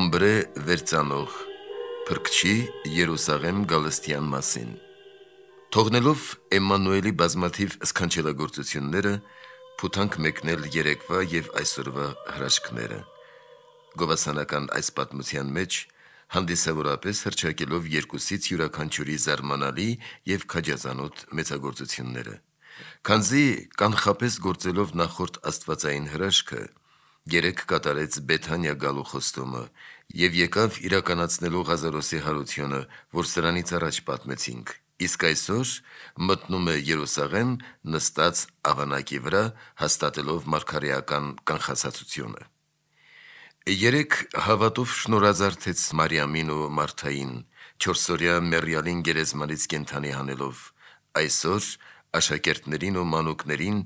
Ամբրե վերցանող Փրկչի Երուսաղեմ Գալստյան մասին։ Թողնելով Էմանուելի բազմաթիվ սքանչելագործությունները, փութանք մեկնել երեկվա եւ այսօրվա հրաշքները։ Գովասանական այս պատմության մեջ հանդիսավորապես հրճակելով երկուսից յուրաքանչյուրի զարմանալի եւ քաջազանոտ մեծագործությունները։ Քանզի կանխապես գործելով նախորդ աստվածային հրաշքը, երեք կատարեց Բեթանիա գալու խոստումը եւ եկավ իրականացնելու Ղազարոսի հարությունը, որ սրանից առաջ պատմեցինք։ Իսկ այսօր մտնում է Երուսաղեմ նստած ավանակի վրա, հաստատելով մարգարեական կանխասացությունը։ Երեք հավատով շնորհազարթեց Մարիամին ու Մարթային, չորսորյա մերյալին գերեզմանից կենթանի հանելով։ Այսօր աշակերտներին ու մանուկներին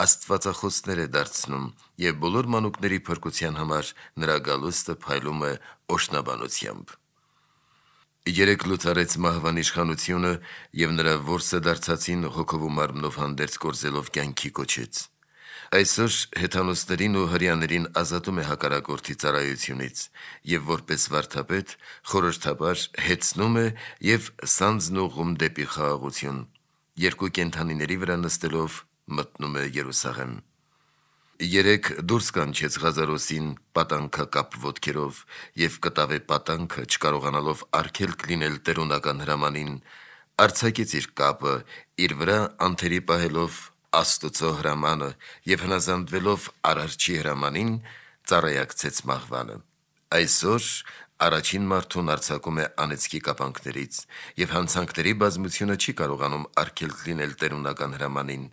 աստվածախոսներ է դարձնում եւ բոլոր մանուկների փրկության համար նրա գալուստը փայլում է օշնաբանությամբ։ Երեք լուծարեց մահվան իշխանությունը եւ նրա ворսը դարձածին հոգով ու մարմնով հանդերձ կորզելով կյանքի կոչեց։ Այսօր հեթանոսներին ու հрьяաներին ազատում է հակարակորթի ծառայությունից եւ որպես վարդապետ խորհրդաբար հեծնում է եւ սանձն ուղում դեպի խաղաղություն։ Երկու կենթանիների վրա նստելով մտնում է Երուսաղեմ։ Երեք դուրս կանչեց Ղազարոսին պատանքը կապ ոտքերով եւ կտավե պատանքը չկարողանալով արգելք լինել տերունական հրամանին, արցակեց իր կապը, իր վրա անթերի պահելով Աստուծո հրամանը եւ հնազանդվելով Արարչի հրամանին, ծառայակցեց մահվանը։ Այսօր Առաջին մարդուն արձակում է անեծքի կապանքներից, եւ հանցանքների բազմությունը չի կարողանում արգելք լինել տերունական հրամանին,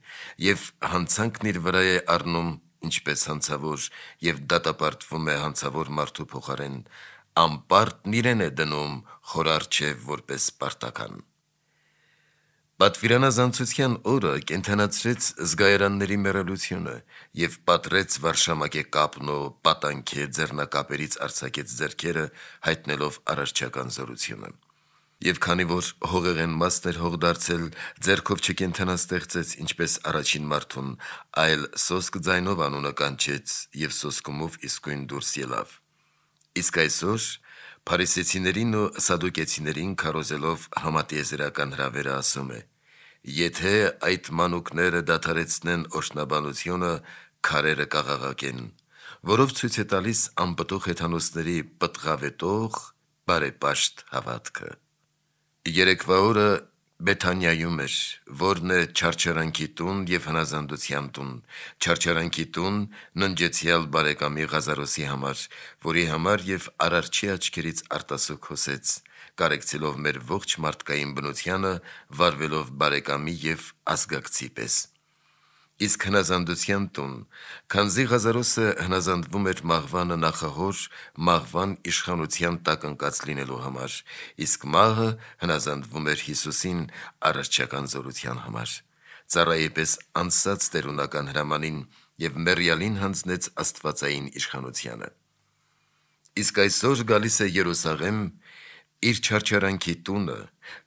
եւ հանցանքն իր վրա է առնում ինչպես հանցավոր եւ դատապարտվում է հանցավոր մարդու փոխարեն, անպարտն իրեն է դնում խորարչև որպես պարտական։ Պատվիրանազանցության օրը կենթանացրեց զգայարանների մեռելությունը եւ պատրեց Վարշամակե կապնո պատանքե ձեռնակապերից արցակեց зерքերը հայտնելով առարչական զորությունը։ Եվ քանի որ հողեղեն մասներ հող դարձել, ձերքով չկենթանա ստեղծեց ինչպես առաջին մարդուն, այլ սոսկ ձայնով անունը կանչեց եւ սոսկումով իսկույն դուրս ելավ։ Իսկ այսօր Փարիսեցիներին ու սադուկեցիներին քարոզելով համատիեզերական հրավերը ասում է. Եթե այդ մանուկները դադարեցնեն օշնաբանությունը, քարերը կաղաղակեն, որով ցույց է տալիս անպտուղ հեթանոսների պտղավետող բարեպաշտ հավատքը։ Երեկվա օրը Բեթանյայում էր, որն է չարչարանքի տուն եւ հնազանդության տուն։ Չարչարանքի տուն ննջեցյալ բարեկամի Ղազարոսի համար, որի համար եւ արարչի աչքերից արտասուք հոսեց կարեկցելով մեր ողջ մարդկային բնությանը, վարվելով բարեկամի եւ ազգակցի պես։ Իսկ հնազանդության տուն, քանզի Ղազարոսը հնազանդվում էր մահվանը նախահոր, մահվան իշխանության տակ ընկած լինելու համար, իսկ մահը հնազանդվում էր Հիսուսին առաջչական զորության համար։ Ծառայի պես անսած տերունական հրամանին եւ մերյալին հանձնեց աստվածային իշխանությանը։ Իսկ այսօր գալիս է Երուսաղեմ իր չարչարանքի տունը,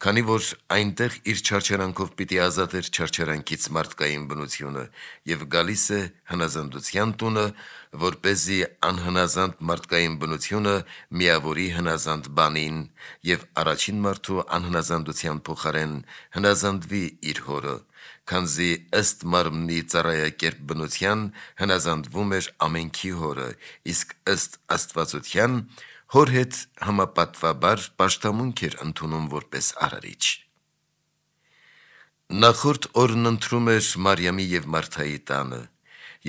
քանի որ այնտեղ իր չարչարանքով պիտի ազատեր չարչարանքից մարդկային բնությունը եւ գալիս է հնազանդության տունը, որ เป զի անհնազանդ մարդկային բնությունը միավորի հնազանդ բանին եւ առաջին մարդու անհնազանդության փոխարեն հնազանդվի իր հորը, քանզի ըստ մարմնի ծառայակերպ բնության հնազանդվում էր ամենքի հորը, իսկ ըստ աստվածության ըստ հոր հետ համապատվաբար պաշտամունք էր ընդունում որպես արարիչ։ Նախորդ օրն ընտրում էր Մարիամի եւ Մարթայի տանը,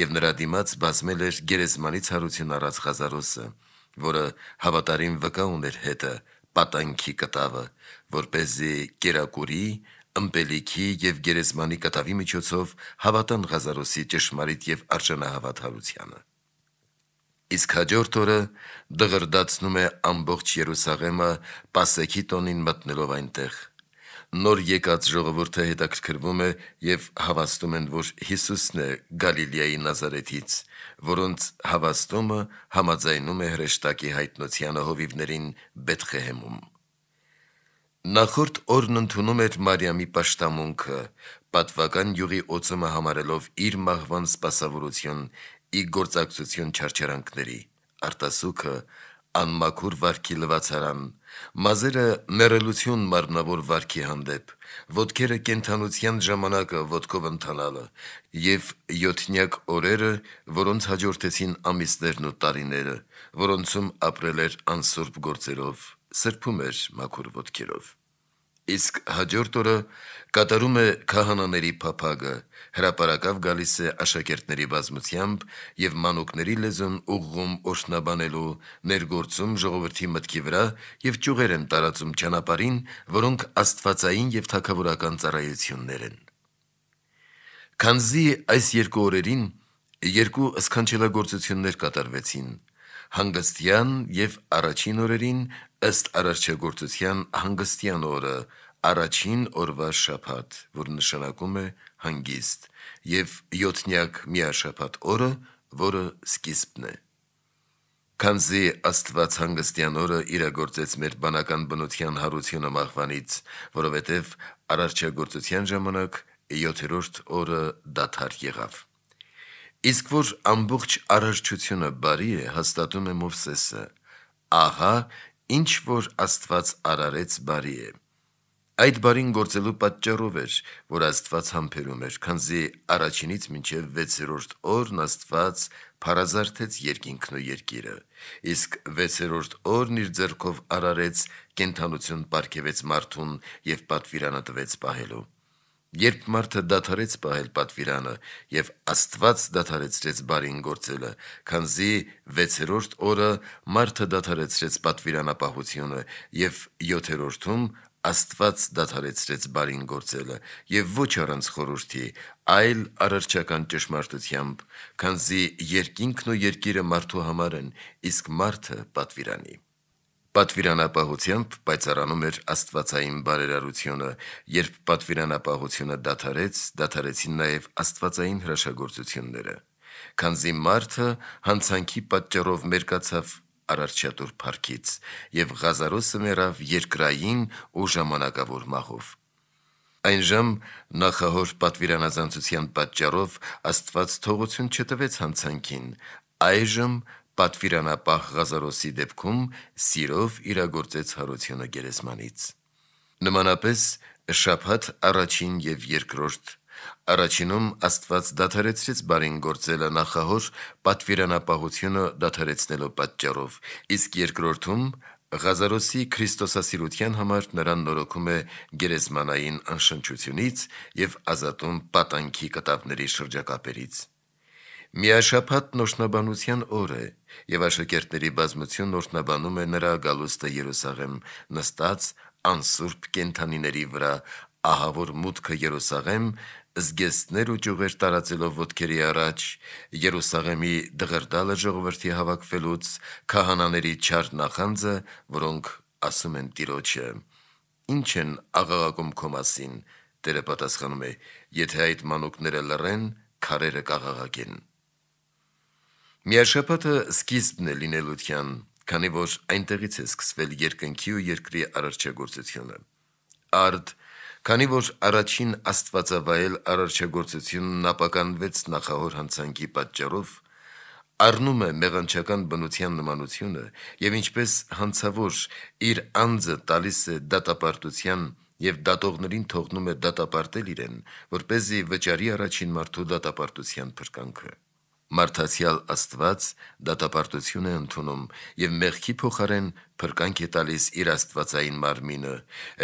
եւ նրա դիմաց բազմել էր գերեզմանից հարություն առած Ղազարոսը, որը հավատարիմ վկաուն էր հետը պատանքի կտավը, որ เป զի կերակուրի ըմպելիքի եւ գերեզմանի կտավի միջոցով հավատան Ղազարոսի ճշմարիտ եւ արժանահավատ հարությանը իսկ հաջորդ օրը դղրդացնում է ամբողջ Երուսաղեմը Պասեքի տոնին մտնելով այնտեղ։ Նոր եկած ժողովուրդը հետաքրքրվում է եւ հավաստում են, որ Հիսուսն է Գալիլեայի Նազարետից, որոնց հավաստումը համաձայնում է հրեշտակի հայտնությանը հովիվներին Բեթխեհեմում։ Նախորդ օրն ընդունում էր Մարիամի պաշտամունքը, պատվական յուղի օծումը համարելով իր մահվան սպասավորություն ի գործակցություն չարչարանքների, արտասուքը անմաքուր վարքի լվացարան, մազերը ներելություն մարմնավոր վարքի հանդեպ, ոտքերը կենթանության ժամանակը ոտքով ընթանալը եւ յոթնյակ օրերը, որոնց հաջորդեցին ամիսներն ու տարիները, որոնցում ապրել էր անսուրբ գործերով, սրբում էր մաքուր ոտքերով։ Իսկ հաջորդ օրը կատարում է քահանաների փափագը, հրապարակավ գալիս է աշակերտների բազմությամբ եւ մանուկների լեզուն ուղղում օշնաբանելու, ներգործում ժողովրդի մտքի վրա եւ ճյուղեր են տարածում ճանապարհին, որոնք աստվածային եւ թակավորական ծառայություններ են։ Քանզի այս երկու օրերին երկու սքանչելագործություններ կատարվեցին հանգստյան եւ առաջին օրերին ըստ արարչագործության հանգստյան օրը Առաջին օրվա շաբաթ, որ նշանակում է հանգիստ, եւ 7-նյակ միաշաբաթ օրը, որը սկիզբն է։ Քանզի Աստված հանգստյան օրը իրագործեց մեր բանական բնության հարությունը մահվանից, որովհետև արարչագործության ժամանակ 7-րդ օրը դադար եղավ։ Իսկ որ ամբողջ արարչությունը բարի է, հաստատում է Մովսեսը. Ահա, ինչ որ Աստված արարեց բարի է։ Այդ բարին գործելու պատճառով էր, որ Աստված համբերում էր, քանզի առաջինից մինչև 6-րդ օրն Աստված փարազարթեց երկինքն ու երկիրը, իսկ 6-րդ օրն իր ձեռքով արարեց կենթանություն ապարգևեց մարդուն եւ պատվիրանը տվեց պահելու։ Երբ մարդը դադարեց պահել պատվիրանը եւ Աստված դադարեցրեց բարին գործելը, քանզի 6-րդ օրը մարդը դադարեցրեց պատվիրանապահությունը եւ 7-րդում Աստված դադարեցրեց բարին գործելը եւ ոչ առանց խորհրդի, այլ առարչական ճշմարտությամբ, քանզի երկինքն ու երկիրը մարդու համար են, իսկ մարդը պատվիրանի։ Պատվիրանապահությամբ պայծառանում էր Աստվածային բարերարությունը, երբ պատվիրանապահությունը դադարեց, դադարեցին նաև Աստվածային հրաշագործությունները։ Քանզի մարդը հանցանքի պատճառով մերկացավ Արարչատուր Փարքից եւ Ղազարոսը մեռավ երկրային ու ժամանակավոր մահով։ Այն ժամ նախահոր պատվիրանազանցության պատճառով Աստված թողություն չտվեց հանցանքին։ Այժմ պատվիրանապահ Ղազարոսի դեպքում սիրով իրագործեց հարությունը գերեզմանից։ Նմանապես շաբաթ առաջին եւ երկրորդ Առաջինում Աստված դադարեցրեց բարին գործելը նախահոր պատվիրանապահությունը դադարեցնելու պատճառով, իսկ երկրորդում Ղազարոսի Քրիստոսասիրության համար նրան նորոգում է գերեզմանային անշնչությունից եւ ազատում պատանքի կտավների շրջակապերից։ Միաշապատ նոշնաբանության օր է, եւ աշակերտների բազմություն նորտնաբանում է նրա գալուստը Երուսաղեմ նստած անսուրբ կենթանիների վրա ահավոր մուտքը Երուսաղեմ զգեստներ ու ճյուղեր տարածելով ոդքերի առաջ Երուսաղեմի դղրդալը ժողովրդի հավաքվելուց քահանաների չար նախանձը, որոնք ասում են Տիրոջը. Ինչ են աղաղակում քո մասին։ Տերը պատասխանում է. Եթե այդ մանուկները լռեն, քարերը կաղաղակեն։ Միաշապատը սկիզբն է լինելության, քանի որ այնտեղից է սկսվել երկնքի ու երկրի արարչագործությունը։ Արդ Քանի որ առաջին Աստվածավայել արարչագործությունն ապականվեց նախահոր հանցանքի պատճառով, առնում է մեղանչական բնության նմանությունը եւ ինչպես հանցավոր իր անձը տալիս է դատապարտության եւ դատողներին թողնում է դատապարտել իրեն, որ เป զի վճարի առաջին մարդու դատապարտության փրկանքը։ Մարդասյալ Աստված դատապարտություն է ընդունում եւ մեղքի փոխարեն փրկանք է տալիս իր Աստվածային մարմինը,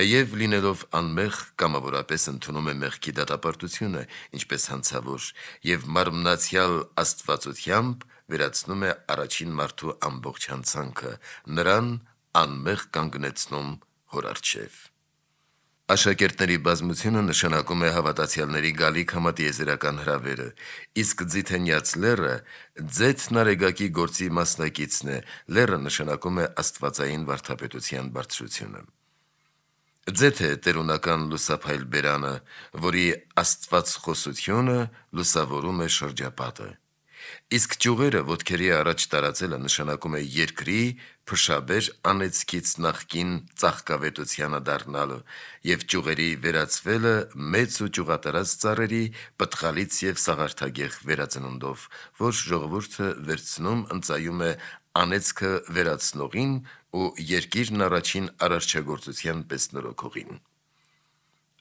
եւ լինելով անմեղ կամավորապես ընդունում է մեղքի դատապարտությունը, ինչպես հանցավոր, եւ մարմնացյալ Աստվածությամբ վերացնում է առաջին մարդու ամբողջ հանցանքը, նրան անմեղ կանգնեցնում հոր արչև։ Աշակերտների բազմությունը նշանակում է հավատացյալների գալիք համատիեզերական հրավերը, իսկ ձիթենյաց լերը ձեթ նարեգակի գործի մասնակիցն է, լերը նշանակում է աստվածային վարդապետության բարձրությունը։ Ձեթ է տերունական լուսափայլ բերանը, որի աստված խոսությունը լուսավորում է շրջապատը։ Իսկ ճյուղերը ոդքերի առաջ տարածելը նշանակում է երկրի փշաբեր անեցքից նախքին ծաղկավետությանը դառնալը եւ ճյուղերի վերածվելը մեծ ու ճյուղատարած ծառերի պտղալից եւ սաղարթագեղ վերածնունդով, որ ժողովուրդը վերցնում ընծայում է անեցքը վերացնողին ու երկիրն առաջին արարչագործության պես նորոգողին։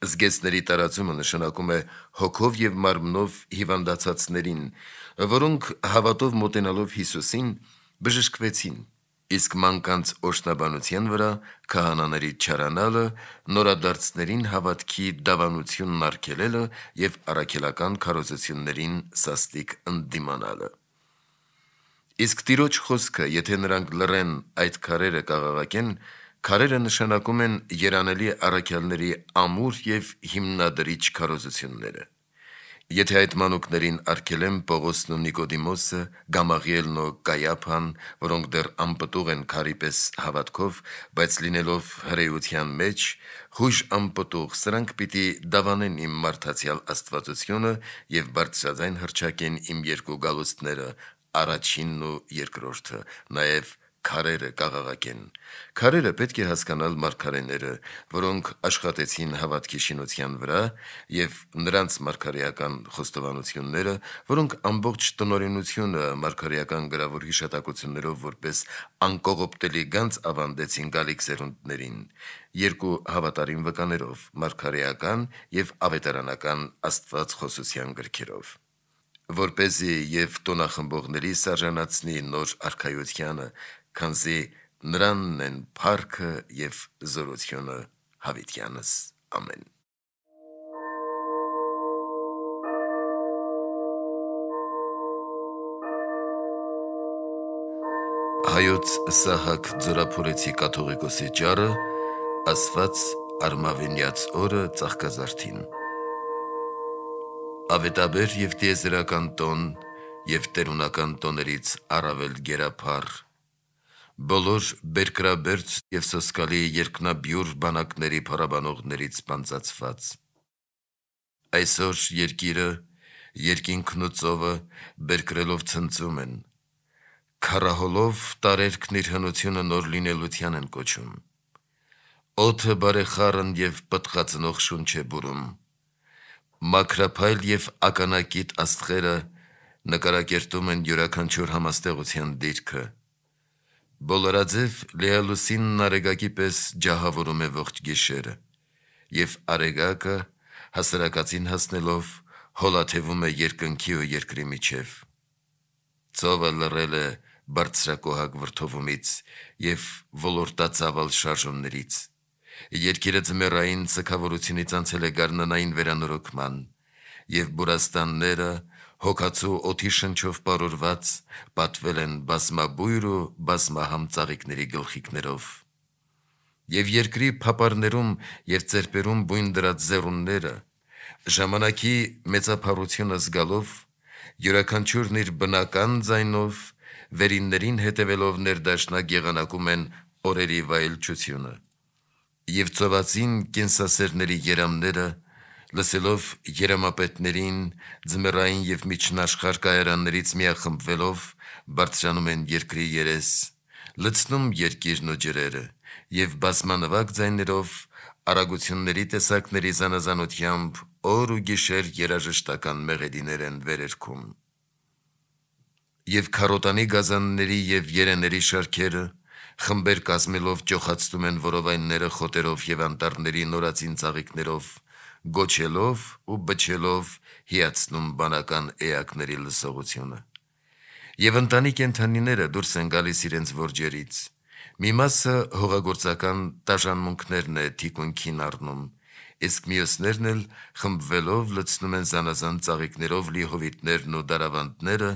Զգեստների տարածումը նշանակում է հոգով եւ մարմնով հիվանդացածներին, որոնք հավատով մոտենալով Հիսուսին բժշկվեցին։ Իսկ մանկանց օշնաբանության վրա քահանաների չարանալը, նորադարձներին հավատքի դավանությունն արգելելը եւ առաքելական քարոզություններին սաստիկ ընդդիմանալը։ Իսկ տիրոջ խոսքը, եթե նրանք լռեն այդ քարերը կաղաղակեն, Քարերը նշանակում են երանելի առաքյալների ամուր եւ հիմնադրիչ քարոզությունները։ Եթե այդ մանուկներին արգելեմ Պողոսն ու Նիկոդիմոսը, Գամաղիելն ու Կայափան, որոնք դեռ անպտուղ են քարիպես հավատքով, բայց լինելով հրեության մեջ, հույժ անպտուղ, սրանք պիտի դավանեն իմ մարդացյալ Աստվածությունը եւ բարձրաձայն հրճակեն իմ երկու գալուստները, առաջինն ու երկրորդը, նաեւ քարերը կաղաղակեն։ Քարերը պետք է հասկանալ մարգարեները, որոնք աշխատեցին հավատքի շինության վրա եւ նրանց մարգարեական խոստովանությունները, որոնք ամբողջ տնօրինությունը մարգարեական գրավոր հիշատակություններով որպես անկողոպտելի գանձ ավանդեցին գալիք սերունդներին երկու հավատարիմ վկաներով՝ մարգարեական եւ ավետարանական աստված խոսության գրքերով։ Որ เป զի եւ տոնախմբողների սարժանացնի նոր արխայությանը, քանզի նրանն են փառքը եւ զորությունը հավիտյանս ամեն Հայոց Սահակ Ձորափորեցի կաթողիկոսի ճառը ասված Արմավենյաց օրը ծաղկազարդին Ավետաբեր եւ դիեզերական տոն եւ տերունական տոներից առավել գերափար բոլոր բերկրաբերց եւ սոսկալի երկնաբյուր բանակների փարաբանողներից բանծացված։ Այսօր երկիրը, երկինքն ու ծովը բերկրելով ցնծում են։ Քարահոլով տարերքն իր հնությունը նոր լինելության են կոչում։ Օթը բարեխառն եւ պատղածնող շունչ է բուրում։ Մակրափայլ եւ ականակիտ աստղերը նկարակերտում են յուրաքանչյուր համաստեղության դիրքը Բոլորաձև լեալուսինն արեգակի պես ջահավորում է ողջ գիշերը, և արեգակը հասարակացին հասնելով հոլաթևում է երկնքի ու երկրի միջև։ Ծովը լռել է բարձրակոհակ վրդովումից և ոլորտածավալ շարժումներից։ Երկիրը ձմերային սքավորությունից անցել է գարնանային վերանորոգման, և բուրաստանները հոգացու օթի շնչով պարորված պատվել են բազմաբույր ու բազմահամ ծաղիկների գլխիկներով։ Եվ երկրի փապարներում եւ ծերպերում բույն դրած զերունները ժամանակի մեծափառությունը զգալով յուրաքանչյուրն իր բնական ձայնով վերիններին հետևելով ներդաշնակ եղանակում են օրերի վայելչությունը։ Եվ ծովացին կենսասերների երամները լսելով երամապետներին ձմեռային եւ միջնաշխարհ կայարաններից միախմբվելով բարձրանում են երկրի երես լցնում երկիրն ու ջրերը եւ բազմանվակ ձայներով արագությունների տեսակների զանազանությամբ օր ու գիշեր երաժշտական մեղեդիներ են վերերքում եւ քարոտանի գազանների եւ երեների շարքերը խմբեր կազմելով ճոխացնում են որովայնները խոտերով եւ անտառների նորածին ծաղիկներով գոչելով ու բչելով հիացնում բանական էակների լսողությունը։ Եվ ընտանի կենթանիները դուրս են գալիս իրենց որջերից։ Մի մասը հողագործական տաժանմունքներն է թիկունքին առնում, իսկ մյուսներն էլ խմբվելով լցնում են զանազան ծաղիկներով լիհովիտներն ու դարավանդները,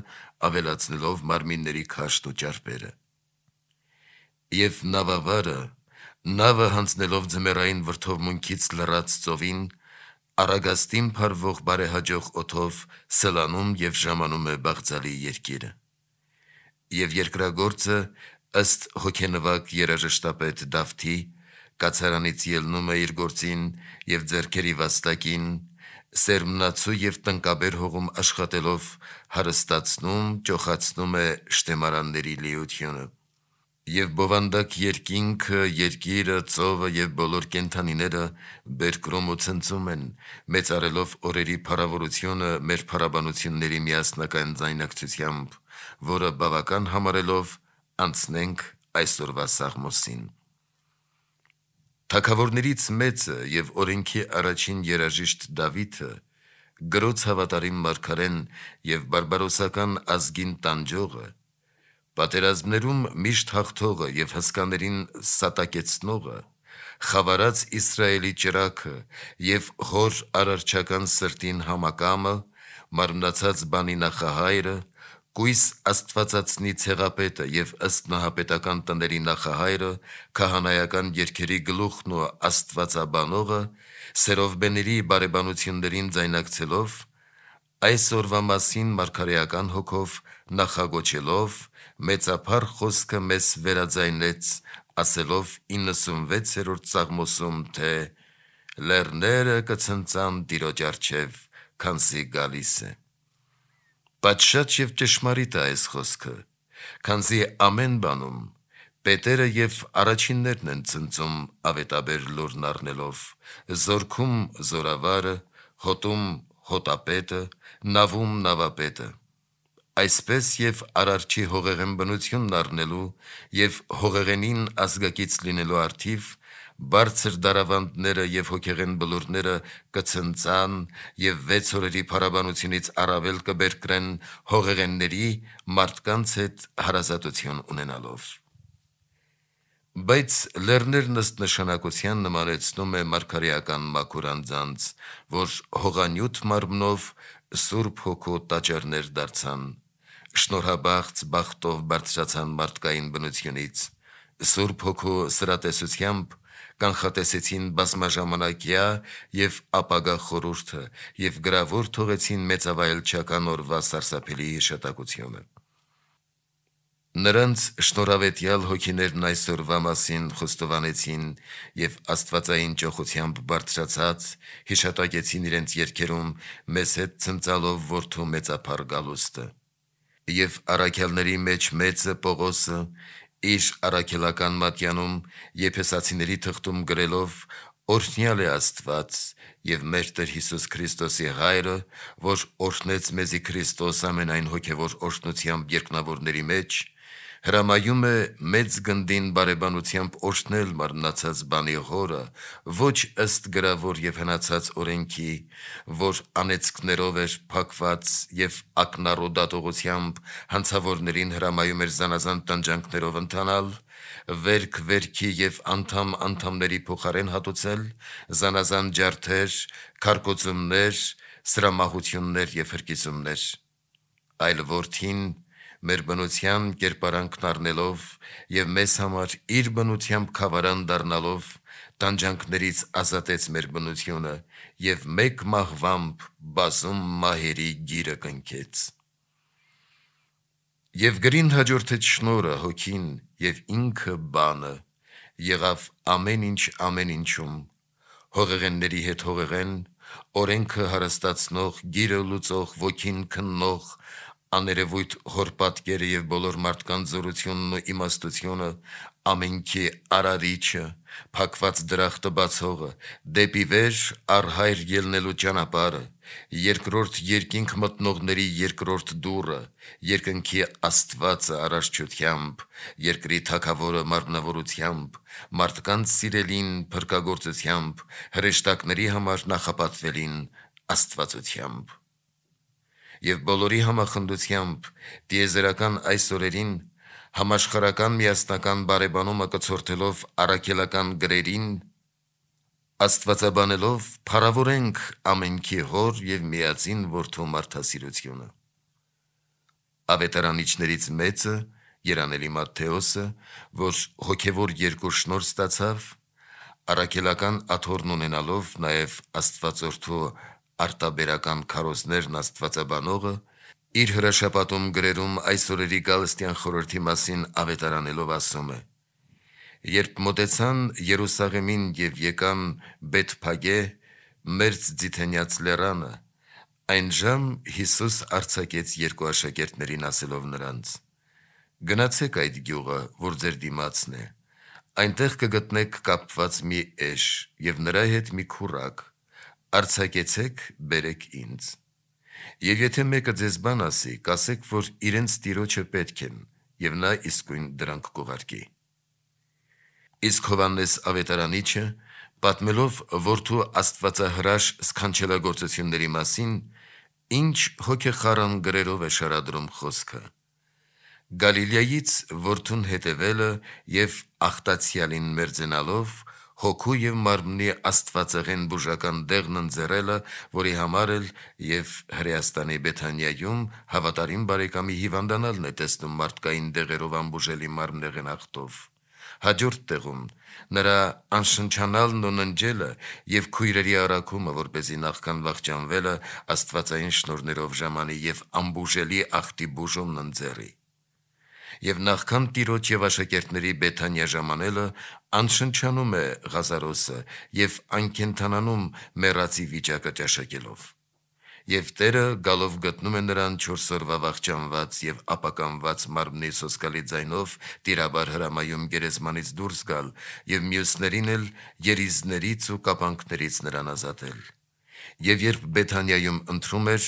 ավելացնելով մարմինների քաշտ ու ճարպերը։ Եվ նավավարը, նավը հանձնելով ձմերային վրթովմունքից լրած ծովին, Արագաստին փարվող բարեհաջող օթով սլանում եւ ժամանում է Բաղձալի երկիրը։ Եվ երկրագործը ըստ հոգենվակ երաժշտապետ Դավթի կացարանից ելնում է իր գործին եւ ձերքերի վաստակին սերմնացու եւ տնկաբեր հողում աշխատելով հարստացնում, ճոխացնում է շտեմարանների լիությունը։ Եվ բովանդակ երկինքը, երկիրը, ծովը եւ բոլոր կենթանիները բերկրում ու ցնծում են, մեծարելով օրերի փառավորությունը մեր փառաբանությունների միասնական ձայնակցությամբ, որը բավական համարելով անցնենք այսօրվա սաղմոսին։ Թակավորներից մեծը եւ օրենքի առաջին երաժիշտ Դավիթը գրոց հավատարիմ մարգարեն եւ բարբարոսական ազգին տանջողը Պատերազմներում միշտ հաղթողը եւ հսկաներին սատակեցնողը խավարած Իսրայելի ճրակը եւ հոր արարչական սրտին համակամը մարմնացած բանի նախահայրը կույս աստվածածնի ցեղապետը եւ ըստ նահապետական տների նախահայրը քահանայական երկերի գլուխն ու աստվածաբանողը սերովբեների բարեբանություններին ձայնակցելով այսօրվա մասին մարգարեական հոգով նախագոչելով մեծափար խոսքը մեզ վերաձայնեց, ասելով 96-րդ ծաղմոսում, թե լերները կցնցան դիրոջ արջև, կանսի գալիս է։ Բայց շատ և ճշմարիտ է այս խոսքը, կանսի ամեն բանում, պետերը և առաջիններն են ծնծում ավետաբեր լուրն արնելով, զորքում զորավարը, հոտում հոտապետը, նավում նավապետը։ Այսպես եւ արարչի հողեղեն բնությունն առնելու եւ հողեղենին ազգակից լինելու արդիվ բարձր դարավանդները եւ հոգեղեն բլուրները կցնցան եւ վեց օրերի փարաբանությունից առավել կբերկրեն հողեղենների մարդկանց հետ հարազատություն ունենալով։ Բայց լեռներն ըստ նշանակության նմանեցնում է մարգարեական մակուրանձանց, որ հողանյութ մարմնով սուրբ հոգու տաճարներ դարձան շնորհաբաղց բախտով բարձրացան մարդկային բնությունից։ Սուրբ հոգու սրատեսությամբ կանխատեսեցին բազմաժամանակյա եւ ապագա խորուրդը եւ գրավոր թողեցին մեծավայելչական օրվա սարսափելի հիշատակությունը։ Նրանց շնորհավետյալ հոգիներն այսօրվա մասին խոստովանեցին եւ աստվածային ճոխությամբ բարձրացած հիշատակեցին իրենց երկերում մեզ հետ ցնցալով որդու մեծափառ գալուստը եւ առաքյալների մեջ մեծը Պողոսը իր առաքելական մատյանում եփեսացիների թղթում գրելով օրհնյալ է Աստված եւ մեր Տեր Հիսուս Քրիստոսի հայրը, որ օրհնեց մեզի Քրիստոս ամենայն հոգեոր օրհնությամբ երկնավորների մեջ, հրամայում է մեծ գնդին բարեբանությամբ օշնել մարմնացած բանի հորը, ոչ ըստ գրավոր եւ հնացած օրենքի, որ անեցքներով էր փակված եւ ակնառոդատողությամբ հանցավորներին հրամայում էր զանազան տանջանքներով ընթանալ, վերք վերքի եւ անդամ անդամների փոխարեն հատուցել զանազան ջարդեր, քարկոծումներ, սրամահություններ եւ հրկիզումներ այլ որդին մեր բնության կերպարանքն առնելով եւ մեզ համար իր բնությամբ խավարան դառնալով տանջանքներից ազատեց մեր բնությունը եւ մեկ մահվամբ բազում մահերի գիրը կնքեց։ Եվ գրին հաջորդեց շնորը հոգին եւ ինքը բանը եղավ ամեն ինչ ամեն ինչում հողեղենների հետ հողեղեն օրենքը հարստացնող գիրը լուծող ոգին քննող աներևույթ հորպատկերը եւ բոլոր մարդկանց զորությունն ու իմաստությունը ամենքի արարիչը փակված դրախտը բացողը դեպի վեր արհայր ելնելու ճանապարհը երկրորդ երկինք մտնողների երկրորդ դուրը երկնքի աստվածը առարջությամբ երկրի թակավորը մարմնավորությամբ մարդկանց սիրելին փրկagorցությամբ հրեշտակների համար նախապատվելին աստվածությամբ եւ բոլորի համախնդությամբ դիեզերական այս օրերին համաշխարական միասնական բարեբանումը կցորդելով առաքելական գրերին աստվածաբանելով փառավորենք ամենքի հոր եւ միածին որդու մարդասիրությունը ավետարանիչներից մեծը Երանելի Մատթեոսը, որ հոգևոր երկու շնոր ստացավ, առաքելական աթոռն ունենալով նաև Աստվածօրդու արտաբերական քարոզներն Աստվածաբանողը իր հրաշապատում գրերում այսօրերի Գալստյան խորհրդի մասին ավետարանելով ասում է. Երբ մտեցան Երուսաղեմին եւ եկան Բեթփագե, մերց ձիթենյաց լերանը, այն ժամ Հիսուս արցակեց երկու աշակերտներին ասելով նրանց. Գնացեք այդ գյուղը, որ ձեր դիմացն է։ Այնտեղ կգտնեք կապված մի էշ եւ նրա հետ մի քուրակ, Արցակեցեք, բերեք ինձ։ Եվ եթե մեկը ձեզ բան ասի, կասեք, որ իրենց տիրոջը պետք են, եւ նա իսկույն դրանք կուղարկի։ Իսկ Հովանես Ավետարանիչը, պատմելով որդու Աստվածահրաշ սքանչելագործությունների մասին, ինչ հոգեխարան գրերով է շարադրում խոսքը։ Գալիլեայից որդուն հետևելը եւ ախտացիալին մերձենալով հոգու եւ մարմնի աստվածեղեն բուժական դեղն ընձեռելը, որի համար էլ եւ Հրեաստանի Բեթանիայում հավատարիմ բարեկամի հիվանդանալն է տեսնում մարդկային դեղերով ամբուժելի մարմնեղեն ախտով։ Հաջորդ տեղում նրա անշնչանալն ու ննջելը եւ քույրերի արակումը, որ เป զի նախքան վախճանվելը աստվածային շնորներով ժամանի եւ ամբուժելի ախտի բուժումն ընձեռի եւ նախքան Տիրոջ եւ աշակերտների Բեթանիա ժամանելը անշնչանում է Ղազարոսը եւ անկենթանանում մեռածի վիճակը ճաշակելով։ Եվ Տերը գալով գտնում է նրան 4 օրվա վաղճանված եւ ապականված մարմնի սոսկալի ձայնով տիրաբար հրամայում գերեզմանից դուրս գալ եւ մյուսներին էլ երիզներից ու կապանքներից նրան ազատել։ Եվ երբ Բեթանիայում ընտրում էր,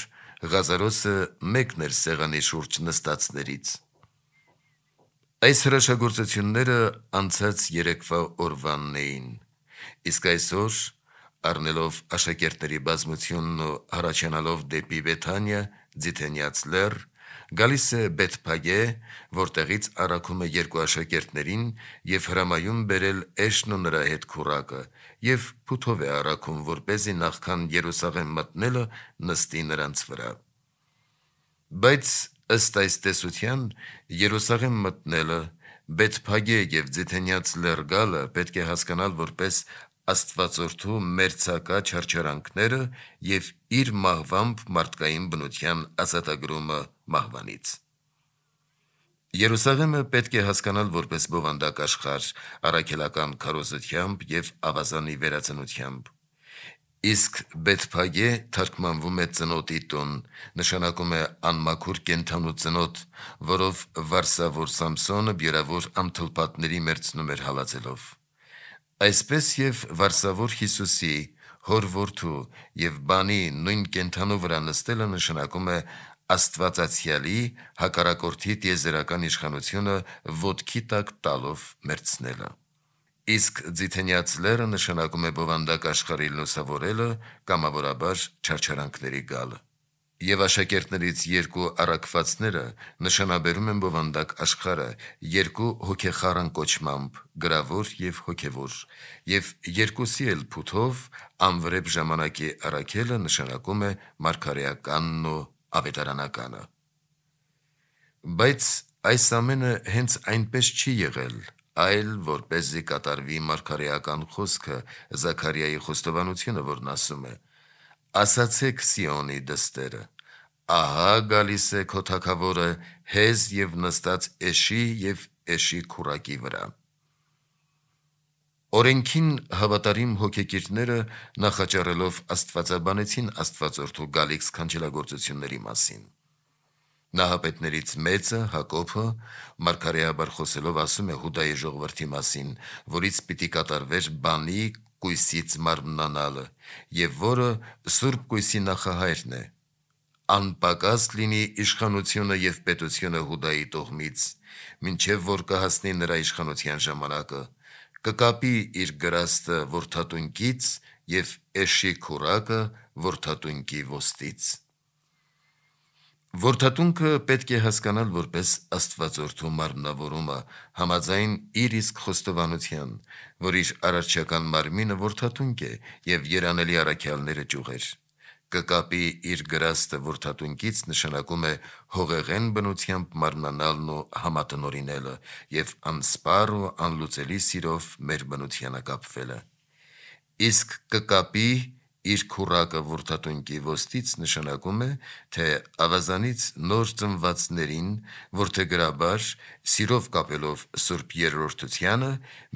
Ղազարոսը մեկն էր սեղանի շուրջ նստածներից։ Այս հրաշագործությունները անցած երեկվա օրվանն էին։ Իսկ այսօր, առնելով աշակերտների բազմությունն ու հառաչանալով դեպի Բեթանիա, Ձիթենյաց լեռ, գալիս է Բեթփագե, որտեղից առաքում է երկու աշակերտներին եւ հրամայում բերել Էշնու նրա հետ քուրակը եւ փութով է առաքում, որ เป զի նախքան Երուսաղեմ մտնելը նստի նրանց վրա։ Բայց ըստ այս տեսության Երուսաղեմ մտնելը, Բեթփագե եւ Ձիթենյաց լեռ գալը պետք է հասկանալ որպես Աստվածորդու մերցակա չարչարանքները եւ իր մահվամբ մարդկային բնության ազատագրումը մահվանից։ Երուսաղեմը պետք է հասկանալ որպես բովանդակ աշխարհ, առաքելական քարոզությամբ եւ ավազանի վերացնությամբ։ Իսկ Բեթփագե թարգմանվում է ծնոտի տուն, նշանակում է անմաքուր կենթանու ծնոտ, որով Վարսավոր Սամսոնը բյուրավոր ամթլպատների մերցնում էր հալածելով։ Այսպես եւ Վարսավոր Հիսուսի հոր որդու եւ բանի նույն կենթանու վրա նստելը նշանակում է Աստվածացյալի հակարակորթի տիեզերական իշխանությունը ոտքի տակ տալով մերցնելը։ Իսկ ձիթենյացլերը նշանակում է բովանդակ աշխարհի լուսավորելը, կամավորաբար չարչարանքների գալը։ Եվ աշակերտներից երկու առաքվածները նշանաբերում են բովանդակ աշխարհը երկու հոգեխառն կոչմամբ՝ գրավոր եւ հոգեվոր, եւ երկուսի էլ փութով անվրեպ ժամանակի առաքելը նշանակում է մարգարեականն ու ավետարանականը։ Բայց այս ամենը հենց այնպես չի եղել, այլ որ เป զի կատարվի մարգարեական խոսքը Զաքարիայի խոստովանությունը, որն ասում է. Ասացեք Սիոնի դստերը, ահա գալիս է քո թագավորը հեզ եւ նստած էշի եւ էշի քուրակի վրա։ Օրենքին հավատարիմ հոգեկիրները նախաճառելով Աստվածաբանեցին Աստվածորդու գալիք սքանչելագործությունների մասին։ Նահապետներից մեծը Հակոբը մարգարեաբար խոսելով ասում է Հուդայի ժողովրդի մասին, որից պիտի կատարվեր բանի կույսից մարմնանալը, եւ որը Սուրբ կույսի նախահայրն է։ Անպակաս լինի իշխանությունը եւ պետությունը Հուդայի տողմից, ինչեւ որ կհասնի նրա իշխանության ժամանակը, կկապի իր գրաստը որթատունկից եւ էշի քուրակը որթատունկի ոստից։ Որդատունքը պետք է հասկանալ որպես աստվածորդու մարմնավորումը համաձայն իր իսկ խոստովանության, որ իր առարչական մարմինը որդատունք է եւ երանելի առաքյալները ճյուղեր։ Կկապի իր գրաստը որդատունքից նշանակում է հողեղեն բնությամբ մարմնանալն ու համատնորինելը եւ անսպառ ու անլուծելի սիրով մեր բնությանը կապվելը։ Իսկ կկապի Իր քուրակը վորդատուն կիվոստից նշանակում է, թե ավազանից նոր ծնվածներին, որդեգրաբար սիրով կապելով Սուրբ Երրորդությանը,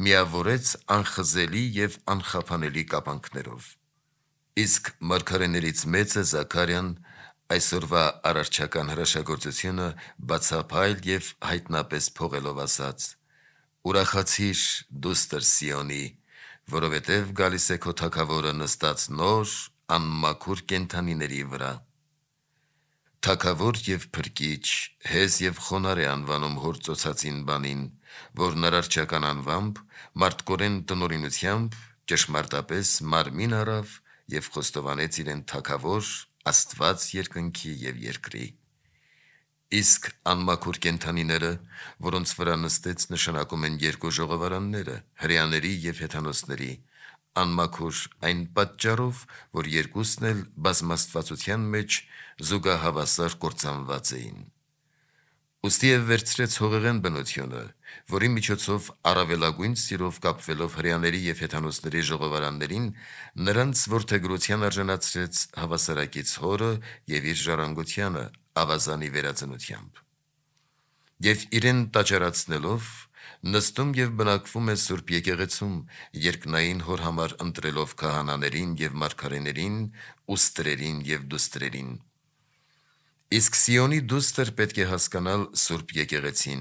միավորեց անխզելի եւ անխափանելի կապանքներով։ Իսկ մարգարեներից մեծը Զաքարյան այսօրվա արարչական հրաշագործությունը բացափայլ եւ հայտնապես փողելով ասաց. «Ուրախացիր, դուստր Սիոնի, որովհետև գալիս է քո թակավորը նստած նոր անմաքուր կենթանիների վրա։ Թակավոր եւ փրկիչ, հեզ եւ խոնար է անվանում հոր ծոցածին բանին, որ նարարչական անվամբ, մարդկորեն տնորինությամբ, ճշմարտապես մարմին առավ եւ խոստովանեց իրեն թակավոր Աստված երկնքի եւ երկրի։ Իսկ անմաքուր կենթանիները, որոնց վրա նստեց նշանակում են երկու ժողովարանները, հрьяաների եւ հեթանոսների, անմաքուր այն պատճառով, որ երկուսն էլ բազմաստվածության մեջ զուգահավասար կործանված էին։ Ոստի եւ վերցրեց հողեղեն բնությունը, որի միջոցով առավելագույն սիրով կապվելով հрьяաների եւ հեթանոսների ժողովարաններին, նրանց որթեգրության արժանացրեց հավասարակից հորը եւ իր ժառանգությունը ավազանի վերածնությամբ։ Եվ իրեն տաճարացնելով նստում եւ բնակվում է Սուրբ եկեղեցում երկնային հոր համար ընտրելով քահանաներին եւ մարգարեներին, ուստերերին եւ դուստրերին։ Իսկ Սիոնի դուստր պետք է հասկանալ Սուրբ Եկեղեցին,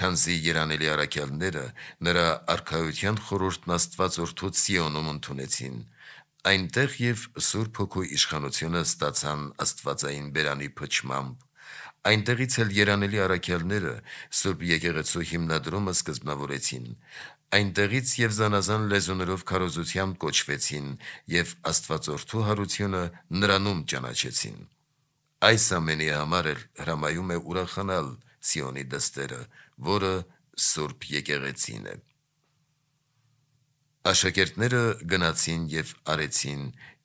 քանզի երանելի առաքյալները նրա արքայության խորհուրդն Աստված օրդուց Սիոնում ընդունեցին։ Այնտեղ եւ Սուրբ Հոգու իշխանությունը ստացան Աստվածային բերանի փչմամբ։ Այնտեղից էլ երանելի առաքյալները Սուրբ եկեղեցու հիմնադրումը սկզբնավորեցին։ Այնտեղից եւ զանազան լեզուներով քարոզությամբ կոչվեցին եւ Աստվածօրդու հարությունը նրանում ճանաչեցին։ Այս ամենի համար էլ հրամայում է ուրախանալ Սիոնի դստերը, որը Սուրբ եկեղեցին է։ Աշակերտները գնացին եւ արեցին,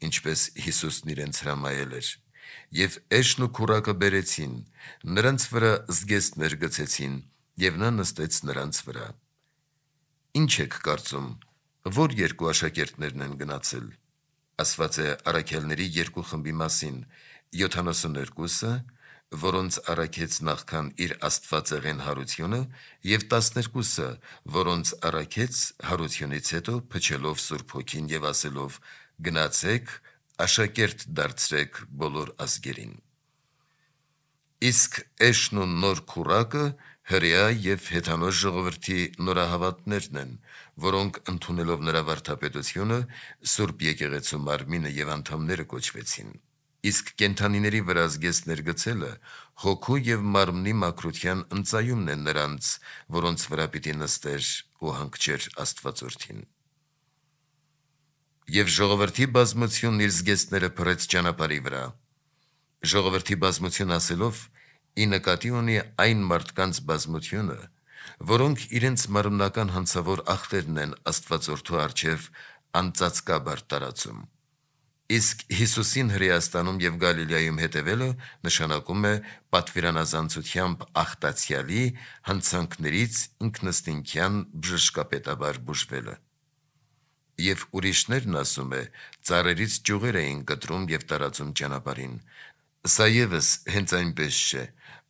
ինչպես Հիսուսն իրենց հրամայել էր։ Եվ էշն ու քուրակը բերեցին, նրանց վրա զգեստներ գցեցին, եւ նա նստեց նրանց վրա։ Ինչ եք կարծում, որ երկու աշակերտներն են գնացել։ Ասված է առաքելների երկու խմբի մասին, 72-ը որոնց առաքեց նախքան իր աստվածեղեն հարությունը, եւ 12-ը, որոնց առաքեց հարությունից հետո փչելով Սուրբ Հոգին եւ ասելով. «Գնացեք, աշակերտ դարձրեք բոլոր ազգերին»։ Իսկ Էշն ու Նոր Քուրակը հրեա եւ հեթանոս ժողովրդի նորահավատներն են, որոնք ընդունելով նրա վարդապետությունը Սուրբ եկեղեցու մարմինը եւ անդամները կոչվեցին իսկ կենթանիների վրա զգեստ ներգցելը հոգու եւ մարմնի մակրության ընծայումն է նրանց, որոնց վրա պիտի նստեր ու հանգչեր Աստվածորդին։ Եվ ժողովրդի բազմությունն իր զգեստները փռեց ճանապարհի վրա։ Ժողովրդի բազմություն ասելով ի նկատի ունի այն մարդկանց բազմությունը, որոնք իրենց մարմնական հանցավոր ախտերն են Աստվածորդու արչև անծածկաբար տարածում։ Իսկ Հիսուսին Հրեաստանում եւ Գալիլեայում հետևելը նշանակում է պատվիրանազանցությամբ ախտացյալի հանցանքներից ինքնստինքյան բժշկապետաբար բուժվելը։ Եվ ուրիշներն ասում է, ծառերից ճյուղեր էին կտրում եւ տարածում ճանապարհին։ Սա եւս հենց այնպես չէ,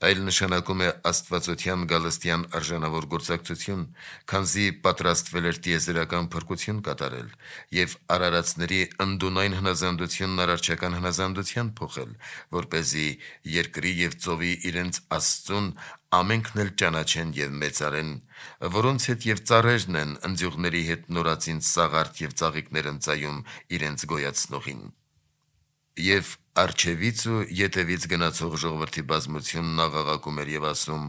այլ նշանակում է աստվածության գալստյան արժանավոր գործակցություն, քանզի պատրաստվել էր դիեզերական փրկություն կատարել եւ արարածների ընդունային հնազանդությունն արարչական հնազանդության փոխել, որ เป զի երկրի եւ ծովի իրենց աստծուն ամենքն էլ ճանաչեն եւ մեծարեն, որոնց հետ եւ ծառերն են ընձյուղների հետ նորածին սաղարթ եւ ծաղիկներ ընծայում իրենց գոյացնողին եւ արջևից ու յետևից գնացող ժողովրդի բազմությունն աղաղակում էր եւ ասում.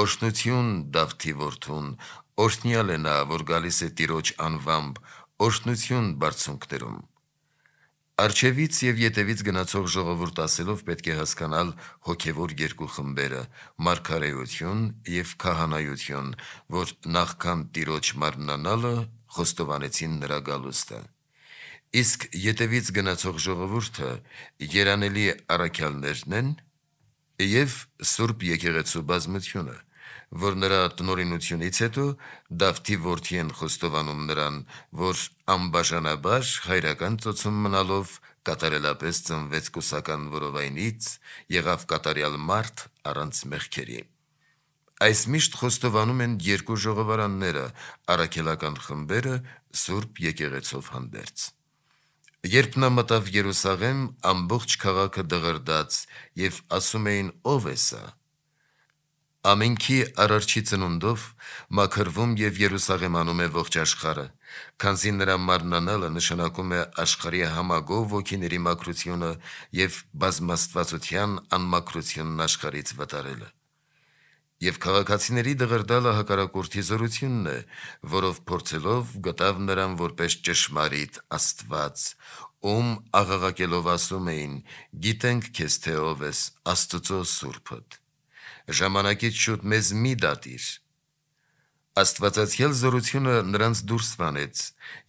«Օշնություն Դավթի որդուն, օշնյալ է նա, որ գալիս է Տիրոջ անվամբ, օշնություն բարձունքներում»։ Արջևից եւ յետևից գնացող ժողովուրդ ասելով պետք է հասկանալ հոգեվոր երկու խմբերը՝ մարգարեություն եւ քահանայություն, որ նախքան Տիրոջ մարմնանալը խոստովանեցին նրա գալուստը։ Իսկ յետևից գնացող ժողովուրդը երանելի առաքյալներն են եւ Սուրբ Եկեղեցու բազմությունը, որ նրա տնորինությունից հետո Դավթի որդի են խոստովանում նրան, որ անբաժանաբար հայրական ծոցում մնալով կատարելապես ծնվեց կուսական որովայնից, եղավ կատարյալ մարդ առանց մեղքերի։ Այս միշտ խոստովանում են երկու ժողովարանները, առաքելական խմբերը Սուրբ Եկեղեցով հանդերձ։ Երբ նա մտավ Երուսաղեմ, ամբողջ քաղաքը դղրդաց եւ ասում էին ով է սա։ Ամենքի առարջի ծնունդով մաքրվում եւ Երուսաղեմանում է ողջ աշխարը, քանզի նրա մարմնանալը նշանակում է աշխարհի համագով ոգիների մաքրությունը եւ բազմաստվածության անմաքրությունն աշխարից վտարելը։ Եվ քաղաքացիների դղրդալը հակարակորթի զորությունն է, որով փորձելով գտավ նրան որպես ճշմարիտ Աստված, ում աղաղակելով ասում էին. «Գիտենք քեզ թե ով ես, Աստծո Սուրբդ»։ Ժամանակից շուտ մեզ մի դատիր։ Աստվածացյալ զորությունը նրանց դուրս վանեց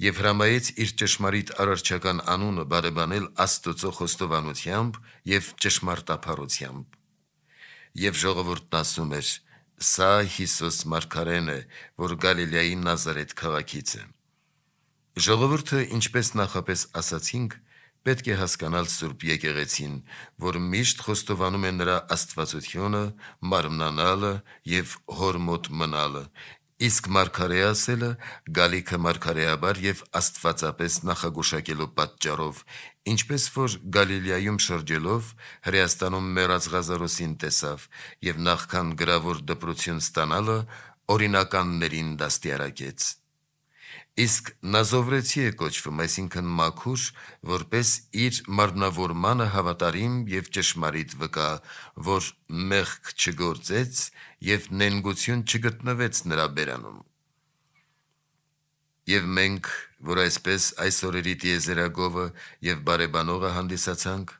եւ հրամայեց իր ճշմարիտ առարչական անունը բարեբանել Աստծո խոստովանությամբ եւ ճշմարտապարությամբ եւ ժողովուրդն ասում էր. «Սա Հիսուս Մարգարեն է, որ Գալիլեայի Նազարեթ քաղաքից է»։ Ժողովուրդը, ինչպես նախապես ասացինք, պետք է հասկանալ Սուրբ Եկեղեցին, որ միշտ խոստովանում է նրա աստվածությունը, մարմնանալը եւ հոր մոտ մնալը, Իսկ Մարգարե ասելը գալիքը մարգարեաբար եւ աստվածապես նախագուշակելու պատճառով, ինչպես որ Գալիլեայում շրջելով Հրեաստանում մեռած Ղազարոսին տեսավ եւ նախքան գրավոր դպրություն ստանալը օրինականներին դաստիարակեց։ Իսկ Նազովրեցի է կոչվում, այսինքն Մաքուր, որպես իր մարմնավորմանը հավատարիմ եւ ճշմարիտ վկա, որ մեղք չգործեց եւ նենգություն չգտնվեց նրա բերանում։ Եվ մենք, որ այսպես այս օրերի դիեզերագովը եւ բարեբանողը հանդիսացանք,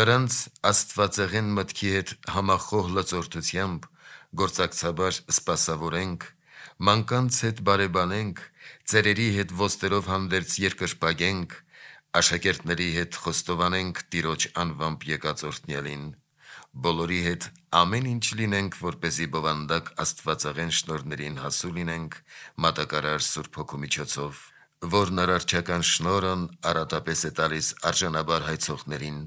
նրանց աստվածեղեն մտքի հետ համախոհ լծորտությամբ գործակցաբար սпасավորենք, մանկանց հետ բարեբանենք, ծերերի հետ ոստերով հանդերձ երկրպագենք, աշակերտների հետ խոստովանենք տիրոջ անվամբ եկած օրտնյալին բոլորի հետ ամեն ինչ լինենք, որպեսի բովանդակ աստվածաղեն շնորներին հասու լինենք մատակարար Սուրբ Հոգու միջոցով, որն արարչական շնորն արատապես է տալիս արժանաբար հայցողներին,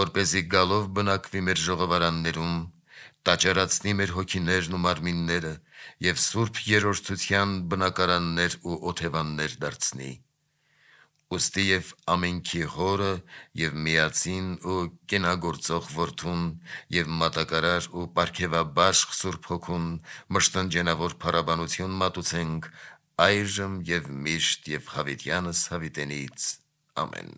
որպեսի գալով բնակվի մեր ժողովարաններում, տաճարացնի մեր հոգիներն ու մարմինները եւ Սուրբ երորդության բնակարաններ ու օթևաններ դարձնի ուստի եւ ամենքի հորը եւ միացին ու կենագործող որդուն եւ մատակարար ու պարքևաբաշխ Սուրբ Հոգուն մշտնջենավոր փարաբանություն մատուցենք այժմ եւ միշտ եւ հավիտյանս հավիտենից ամեն